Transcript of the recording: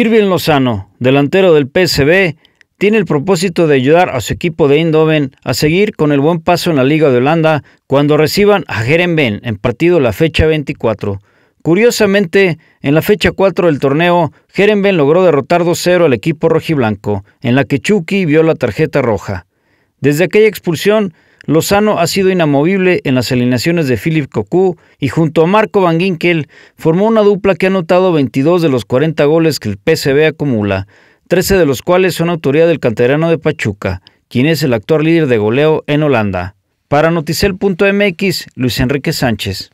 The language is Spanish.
Irving Lozano, delantero del PSB, tiene el propósito de ayudar a su equipo de Indoven a seguir con el buen paso en la Liga de Holanda cuando reciban a Jeremben en partido la fecha 24. Curiosamente, en la fecha 4 del torneo, Jeremben logró derrotar 2-0 al equipo rojiblanco, en la que Chucky vio la tarjeta roja. Desde aquella expulsión, Lozano ha sido inamovible en las alineaciones de Philip Cocu y junto a Marco Van Ginkel formó una dupla que ha anotado 22 de los 40 goles que el PSV acumula, 13 de los cuales son autoría del canterano de Pachuca, quien es el actual líder de goleo en Holanda. Para Noticel.mx, Luis Enrique Sánchez.